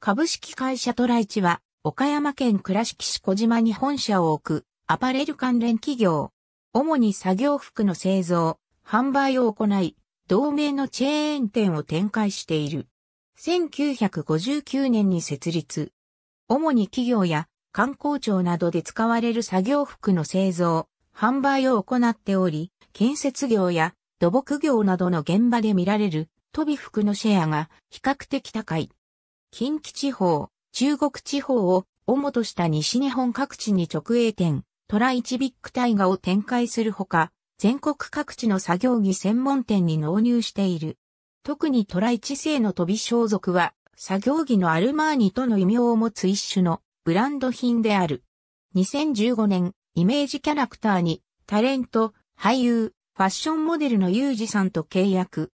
株式会社トライチは、岡山県倉敷市小島に本社を置く、アパレル関連企業。主に作業服の製造、販売を行い、同名のチェーン店を展開している。1959年に設立。主に企業や観光庁などで使われる作業服の製造、販売を行っており、建設業や土木業などの現場で見られる飛び服のシェアが比較的高い。近畿地方、中国地方を主とした西日本各地に直営店、トライチビック大河を展開するほか、全国各地の作業着専門店に納入している。特にトライチ製の飛び装束は、作業着のアルマーニとの異名を持つ一種のブランド品である。2015年、イメージキャラクターに、タレント、俳優、ファッションモデルのユージさんと契約。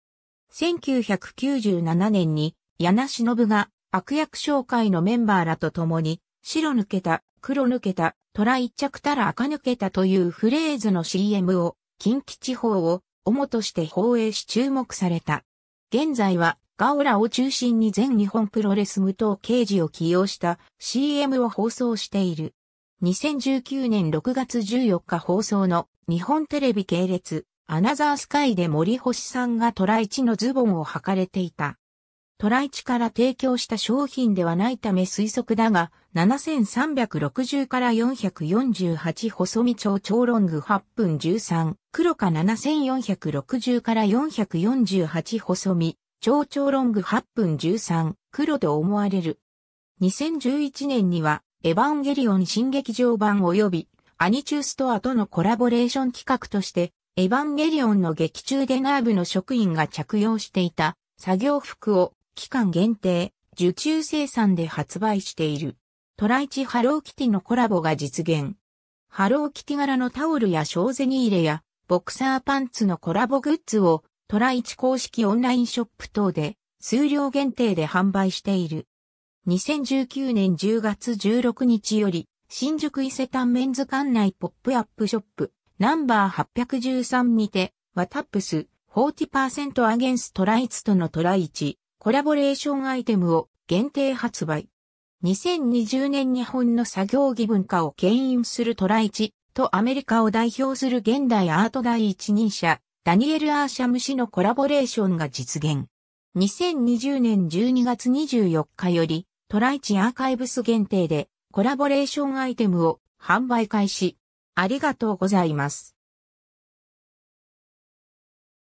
1997年に、柳忍が悪役紹介のメンバーらと共に、白抜けた、黒抜けた、虎一着たら赤抜けたというフレーズの CM を、近畿地方を、主として放映し注目された。現在は、ガオラを中心に全日本プロレス無党刑事を起用した CM を放送している。2019年6月14日放送の日本テレビ系列アナザースカイで森星さんが虎一のズボンを履かれていた。トライチから提供した商品ではないため推測だが、7360から448細身長超ロング8分13、黒か7460から448細身、超超ロング8分13、黒と思われる。2011年には、エヴァンゲリオン新劇場版及び、アニチューストアとのコラボレーション企画として、エヴァンゲリオンの劇中でナーブの職員が着用していた作業服を期間限定、受注生産で発売している。トライチハローキティのコラボが実現。ハローキティ柄のタオルや小銭入れや、ボクサーパンツのコラボグッズを、トライチ公式オンラインショップ等で、数量限定で販売している。2019年10月16日より、新宿伊勢丹メンズ館内ポップアップショップ、ナンバー813にて、ワタップス40%アゲンストライツとのトライチ、コラボレーションアイテムを限定発売。2020年日本の作業着文化を牽引するトライチとアメリカを代表する現代アート第一人者、ダニエル・アーシャム氏のコラボレーションが実現。2020年12月24日より、トライチアーカイブス限定でコラボレーションアイテムを販売開始。ありがとうございます。